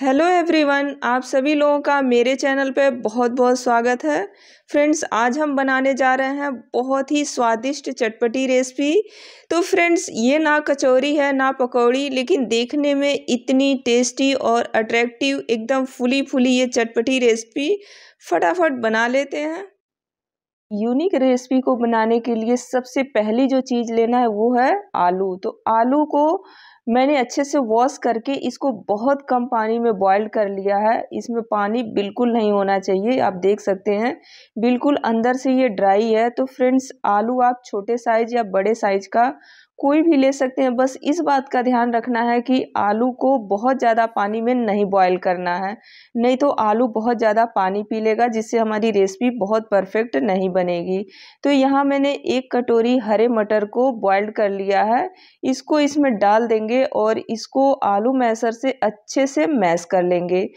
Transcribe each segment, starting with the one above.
hello everyone आप सभी लोगों का मेरे चैनल पे बहुत बहुत स्वागत है फ्रेंड्स आज हम बनाने जा रहे हैं बहुत ही स्वादिष्ट चटपटी रेसिपी तो फ्रेंड्स ये ना कचौरी है ना पकौड़ी लेकिन देखने में इतनी टेस्टी और अट्रैक्टिव एकदम फुली फुली ये चटपटी रेसिपी फटाफट बना लेते हैं यूनिक रेसिपी को बनाने के लिए सबसे पहली जो चीज़ लेना है वो है आलू तो आलू को मैंने अच्छे से वॉश करके इसको बहुत कम पानी में बॉईल कर लिया है इसमें पानी बिल्कुल नहीं होना चाहिए आप देख सकते हैं बिल्कुल अंदर से ये ड्राई है तो फ्रेंड्स आलू आप छोटे साइज़ या बड़े साइज़ का कोई भी ले सकते हैं बस इस बात का ध्यान रखना है कि आलू को बहुत ज़्यादा पानी में नहीं बॉयल करना है नहीं तो आलू बहुत ज़्यादा पानी पी लेगा जिससे हमारी रेसिपी बहुत परफेक्ट नहीं बनेगी तो यहाँ मैंने एक कटोरी हरे मटर को बॉयल्ड कर लिया है इसको इसमें डाल देंगे और इसको आलू मैसर से अच्छे से मैश कर लेंगे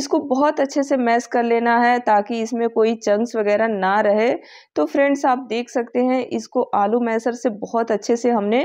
इसको बहुत अच्छे से मैश कर लेना है ताकि इसमें कोई चंक्स वगैरह ना रहे तो फ्रेंड्स आप देख सकते हैं इसको आलू मैसर से बहुत अच्छे से हमने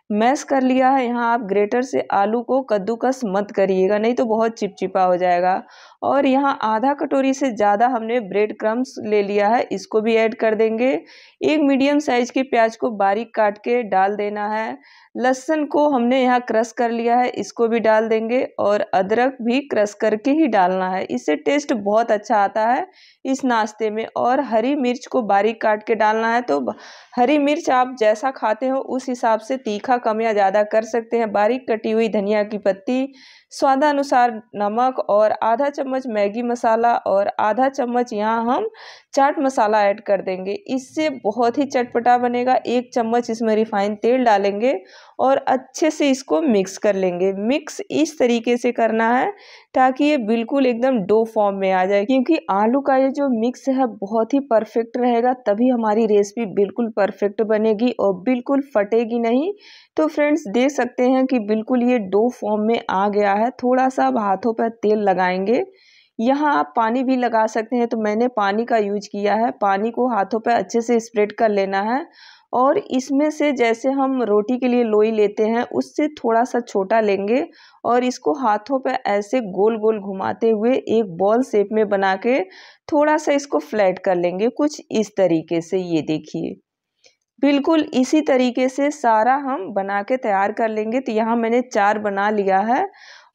मैश कर लिया है यहाँ आप ग्रेटर से आलू को कद्दूकस मत करिएगा नहीं तो बहुत चिपचिपा हो जाएगा और यहाँ आधा कटोरी से ज़्यादा हमने ब्रेड क्रम्स ले लिया है इसको भी ऐड कर देंगे एक मीडियम साइज़ के प्याज को बारीक काट के डाल देना है लहसुन को हमने यहाँ क्रश कर लिया है इसको भी डाल देंगे और अदरक भी क्रश करके ही डालना है इससे टेस्ट बहुत अच्छा आता है इस नाश्ते में और हरी मिर्च को बारीक काट के डालना है तो हरी मिर्च आप जैसा खाते हो उस हिसाब से तीखा कम या ज़्यादा कर सकते हैं बारीक कटी हुई धनिया की पत्ती स्वादानुसार नमक और आधा चम्मच मैगी मसाला और आधा चम्मच यहाँ हम चाट मसाला ऐड कर देंगे इससे बहुत ही चटपटा बनेगा एक चम्मच इसमें रिफाइन तेल डालेंगे और अच्छे से इसको मिक्स कर लेंगे मिक्स इस तरीके से करना है ताकि ये बिल्कुल एकदम डो फॉर्म में आ जाए क्योंकि आलू का ये जो मिक्स है बहुत ही परफेक्ट रहेगा तभी हमारी रेसिपी बिल्कुल परफेक्ट बनेगी और बिल्कुल फटेगी नहीं तो फ्रेंड्स देख सकते हैं कि बिल्कुल ये डो फॉर्म में आ गया है थोड़ा सा आप हाथों पर तेल लगाएंगे यहाँ आप पानी भी लगा सकते हैं तो मैंने पानी का यूज किया है पानी को हाथों पर अच्छे से स्प्रेड कर लेना है और इसमें से जैसे हम रोटी के लिए लोई लेते हैं उससे थोड़ा सा छोटा लेंगे और इसको हाथों पर ऐसे गोल गोल घुमाते हुए एक बॉल शेप में बना के थोड़ा सा इसको फ्लैट कर लेंगे कुछ इस तरीके से ये देखिए बिल्कुल इसी तरीके से सारा हम बना के तैयार कर लेंगे तो यहाँ मैंने चार बना लिया है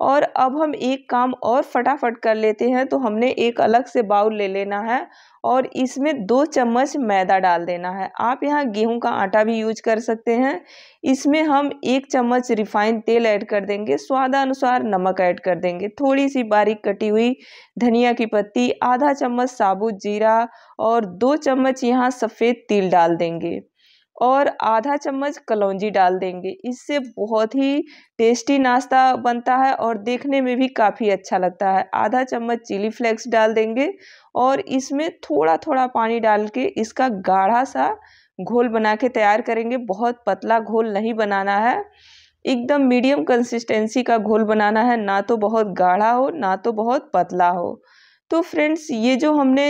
और अब हम एक काम और फटाफट कर लेते हैं तो हमने एक अलग से बाउल ले लेना है और इसमें दो चम्मच मैदा डाल देना है आप यहाँ गेहूं का आटा भी यूज कर सकते हैं इसमें हम एक चम्मच रिफाइंड तेल ऐड कर देंगे स्वादानुसार नमक ऐड कर देंगे थोड़ी सी बारीक कटी हुई धनिया की पत्ती आधा चम्मच साबुत जीरा और दो चम्मच यहाँ सफ़ेद तिल डाल देंगे और आधा चम्मच कलौंजी डाल देंगे इससे बहुत ही टेस्टी नाश्ता बनता है और देखने में भी काफ़ी अच्छा लगता है आधा चम्मच चिली फ्लेक्स डाल देंगे और इसमें थोड़ा थोड़ा पानी डाल के इसका गाढ़ा सा घोल बना के तैयार करेंगे बहुत पतला घोल नहीं बनाना है एकदम मीडियम कंसिस्टेंसी का घोल बनाना है ना तो बहुत गाढ़ा हो ना तो बहुत पतला हो तो फ्रेंड्स ये जो हमने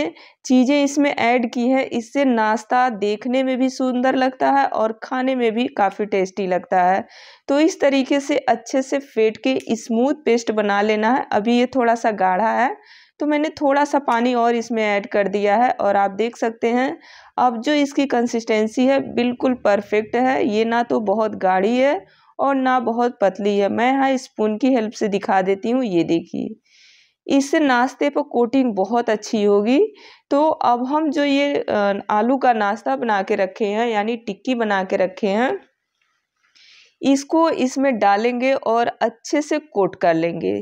चीज़ें इसमें ऐड की है इससे नाश्ता देखने में भी सुंदर लगता है और खाने में भी काफ़ी टेस्टी लगता है तो इस तरीके से अच्छे से फेट के स्मूथ पेस्ट बना लेना है अभी ये थोड़ा सा गाढ़ा है तो मैंने थोड़ा सा पानी और इसमें ऐड कर दिया है और आप देख सकते हैं अब जो इसकी कंसिस्टेंसी है बिल्कुल परफेक्ट है ये ना तो बहुत गाढ़ी है और ना बहुत पतली है मैं यहाँ स्पून की हेल्प से दिखा देती हूँ ये देखिए इससे नाश्ते पर कोटिंग बहुत अच्छी होगी तो अब हम जो ये आलू का नाश्ता बना के रखे हैं यानी टिक्की बना के रखे हैं इसको इसमें डालेंगे और अच्छे से कोट कर लेंगे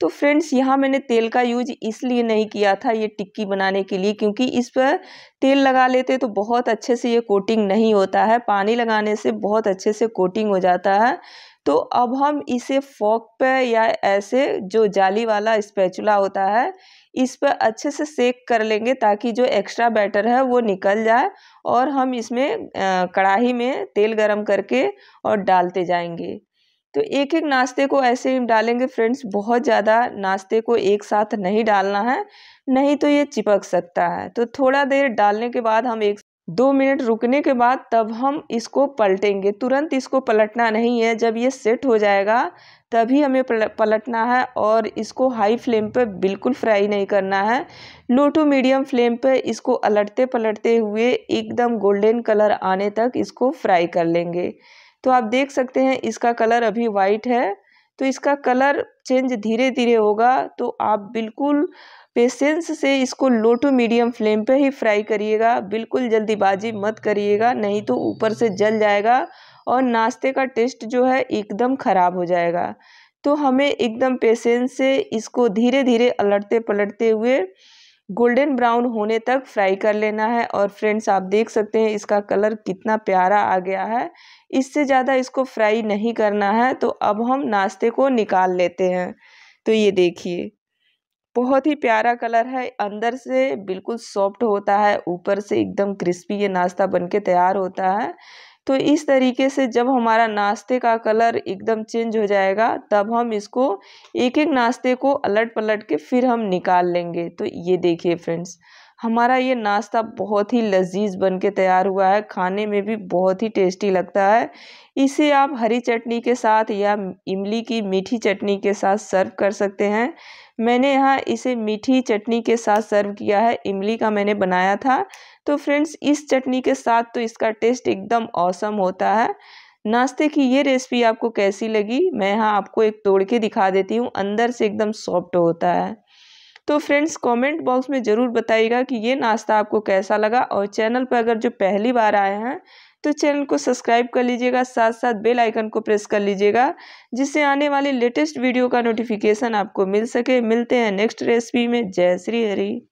तो फ्रेंड्स यहाँ मैंने तेल का यूज इसलिए नहीं किया था ये टिक्की बनाने के लिए क्योंकि इस पर तेल लगा लेते तो बहुत अच्छे से ये कोटिंग नहीं होता है पानी लगाने से बहुत अच्छे से कोटिंग हो जाता है तो अब हम इसे फोक पे या ऐसे जो जाली वाला स्पैचुला होता है इस पर अच्छे से सेक कर लेंगे ताकि जो एक्स्ट्रा बैटर है वो निकल जाए और हम इसमें कढ़ाई में तेल गरम करके और डालते जाएंगे तो एक एक नाश्ते को ऐसे ही डालेंगे फ्रेंड्स बहुत ज़्यादा नाश्ते को एक साथ नहीं डालना है नहीं तो ये चिपक सकता है तो थोड़ा देर डालने के बाद हम एक दो मिनट रुकने के बाद तब हम इसको पलटेंगे तुरंत इसको पलटना नहीं है जब ये सेट हो जाएगा तभी हमें पलटना है और इसको हाई फ्लेम पे बिल्कुल फ्राई नहीं करना है लो टू मीडियम फ्लेम पे इसको अलटते पलटते हुए एकदम गोल्डन कलर आने तक इसको फ्राई कर लेंगे तो आप देख सकते हैं इसका कलर अभी वाइट है तो इसका कलर चेंज धीरे धीरे होगा तो आप बिल्कुल पेशेंस से इसको लो टू मीडियम फ्लेम पे ही फ्राई करिएगा बिल्कुल जल्दीबाजी मत करिएगा नहीं तो ऊपर से जल जाएगा और नाश्ते का टेस्ट जो है एकदम ख़राब हो जाएगा तो हमें एकदम पेशेंस से इसको धीरे धीरे अलटते पलटते हुए गोल्डन ब्राउन होने तक फ्राई कर लेना है और फ्रेंड्स आप देख सकते हैं इसका कलर कितना प्यारा आ गया है इससे ज़्यादा इसको फ्राई नहीं करना है तो अब हम नाश्ते को निकाल लेते हैं तो ये देखिए बहुत ही प्यारा कलर है अंदर से बिल्कुल सॉफ्ट होता है ऊपर से एकदम क्रिस्पी ये नाश्ता बन के तैयार होता है तो इस तरीके से जब हमारा नाश्ते का कलर एकदम चेंज हो जाएगा तब हम इसको एक एक नाश्ते को अलट पलट के फिर हम निकाल लेंगे तो ये देखिए फ्रेंड्स हमारा ये नाश्ता बहुत ही लजीज बन के तैयार हुआ है खाने में भी बहुत ही टेस्टी लगता है इसे आप हरी चटनी के साथ या इमली की मीठी चटनी के साथ सर्व कर सकते हैं मैंने यहाँ इसे मीठी चटनी के साथ सर्व किया है इमली का मैंने बनाया था तो फ्रेंड्स इस चटनी के साथ तो इसका टेस्ट एकदम औसम होता है नाश्ते की ये रेसिपी आपको कैसी लगी मैं यहाँ आपको एक तोड़ के दिखा देती हूँ अंदर से एकदम सॉफ्ट होता है तो फ्रेंड्स कमेंट बॉक्स में ज़रूर बताइएगा कि ये नाश्ता आपको कैसा लगा और चैनल पर अगर जो पहली बार आए हैं तो चैनल को सब्सक्राइब कर लीजिएगा साथ साथ बेल आइकन को प्रेस कर लीजिएगा जिससे आने वाले लेटेस्ट वीडियो का नोटिफिकेशन आपको मिल सके मिलते हैं नेक्स्ट रेसिपी में जय श्री हरी